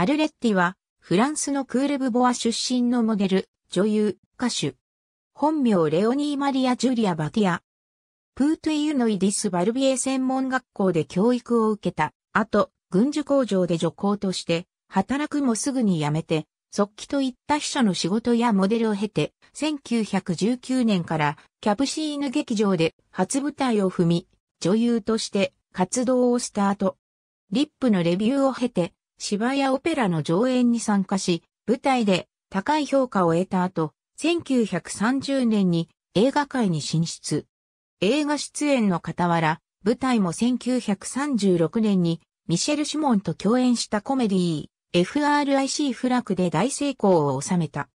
アルレッティは、フランスのクールブボア出身のモデル、女優、歌手。本名レオニー・マリア・ジュリア・バティア。プートゥイユノイディス・バルビエ専門学校で教育を受けた、後、軍需工場で助行として、働くもすぐに辞めて、即帰といった秘書の仕事やモデルを経て、1919年からキャプシーヌ劇場で初舞台を踏み、女優として活動をスタート。リップのレビューを経て、芝やオペラの上演に参加し、舞台で高い評価を得た後、1930年に映画界に進出。映画出演の傍ら、舞台も1936年にミシェル・シモンと共演したコメディー、FRIC フラクで大成功を収めた。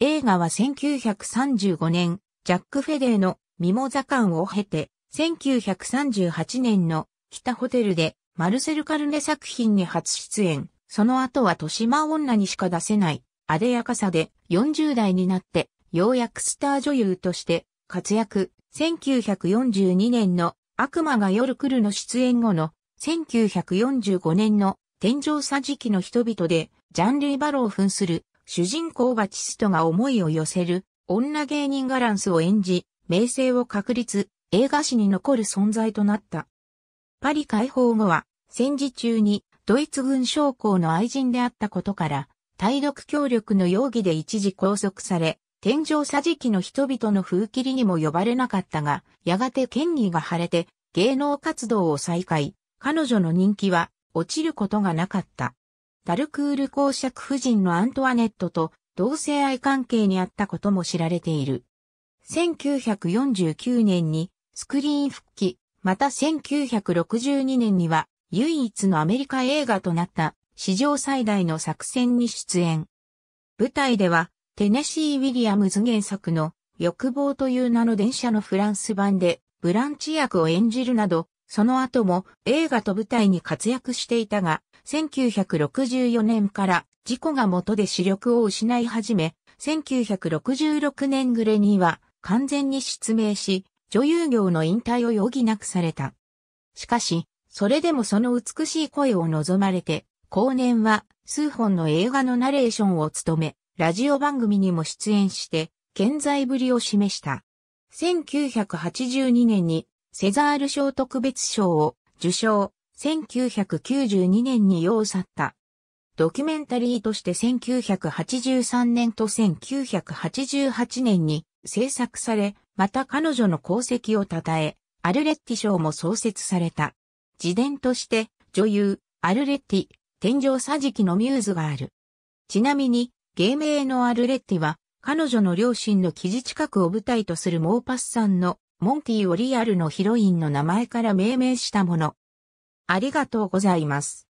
映画は1935年、ジャック・フェデーのミモザ館を経て、1938年の北ホテルでマルセル・カルネ作品に初出演、その後は豊島女にしか出せない、あでやかさで40代になって、ようやくスター女優として活躍、1942年の悪魔が夜来るの出演後の1945年の天井さ時期の人々でジャンルイバロを扮する主人公バチストが思いを寄せる女芸人ガランスを演じ、名声を確立、映画史に残る存在となった。パリ解放後は、戦時中にドイツ軍将校の愛人であったことから、体力協力の容疑で一時拘束され、天井桟敷の人々の風切りにも呼ばれなかったが、やがて権威が晴れて芸能活動を再開、彼女の人気は落ちることがなかった。ダルクール公爵夫人のアントワネットと同性愛関係にあったことも知られている。1949年にスクリーン復帰、また1962年には唯一のアメリカ映画となった史上最大の作戦に出演。舞台ではテネシー・ウィリアムズ原作の欲望という名の電車のフランス版でブランチ役を演じるなど、その後も映画と舞台に活躍していたが、1964年から事故が元で視力を失い始め、1966年暮れには完全に失明し、女優業の引退を余儀なくされた。しかし、それでもその美しい声を望まれて、後年は数本の映画のナレーションを務め、ラジオ番組にも出演して、健在ぶりを示した。1982年にセザール賞特別賞を受賞、1992年に要去った。ドキュメンタリーとして1983年と1988年に制作され、また彼女の功績を称え、アルレッティ賞も創設された。自伝として女優、アルレッティ、天井桟敷のミューズがある。ちなみに、芸名のアルレッティは、彼女の両親の記事近くを舞台とするモーパスさんのモンティをリアルのヒロインの名前から命名したもの。ありがとうございます。